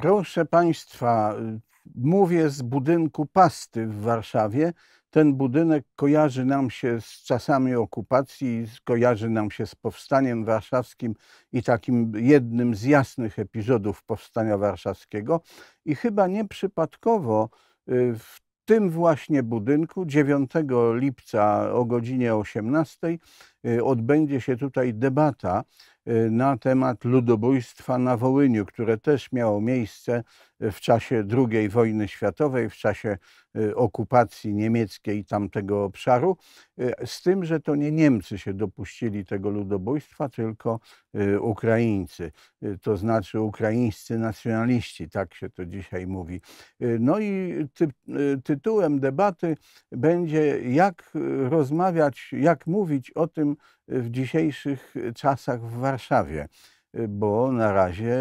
Proszę Państwa, y, mówię z budynku Pasty w Warszawie. Ten budynek kojarzy nam się z czasami okupacji, kojarzy nam się z Powstaniem Warszawskim i takim jednym z jasnych epizodów Powstania Warszawskiego. I chyba nieprzypadkowo y, w tym właśnie budynku 9 lipca o godzinie 18 Y, odbędzie się tutaj debata y, na temat ludobójstwa na Wołyniu, które też miało miejsce y, w czasie II wojny światowej, w czasie okupacji niemieckiej tamtego obszaru, z tym, że to nie Niemcy się dopuścili tego ludobójstwa, tylko Ukraińcy, to znaczy ukraińscy nacjonaliści, tak się to dzisiaj mówi. No i ty, tytułem debaty będzie, jak rozmawiać, jak mówić o tym, problem w dzisiejszych czasach w Warszawie, bo na razie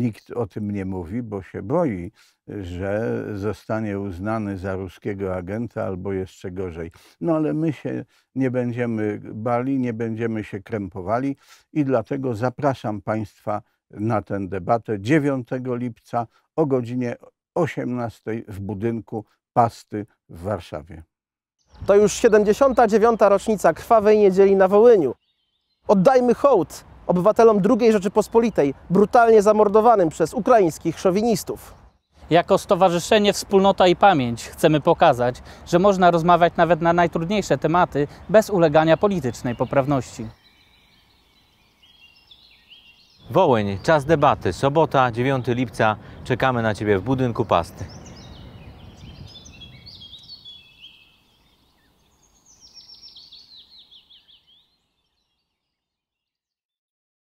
nikt o tym nie mówi, bo się boi, że zostanie uznany za ruskiego agenta albo jeszcze gorzej. No ale my się nie będziemy bali, nie będziemy się krępowali i dlatego zapraszam Państwa na tę debatę 9 lipca o godzinie 18 w budynku Pasty w Warszawie. To już 79. rocznica krwawej niedzieli na Wołyniu. Oddajmy hołd obywatelom II Rzeczypospolitej, brutalnie zamordowanym przez ukraińskich szowinistów. Jako Stowarzyszenie Wspólnota i Pamięć chcemy pokazać, że można rozmawiać nawet na najtrudniejsze tematy bez ulegania politycznej poprawności. Wołyń, czas debaty, sobota 9 lipca. Czekamy na Ciebie w budynku Pasty.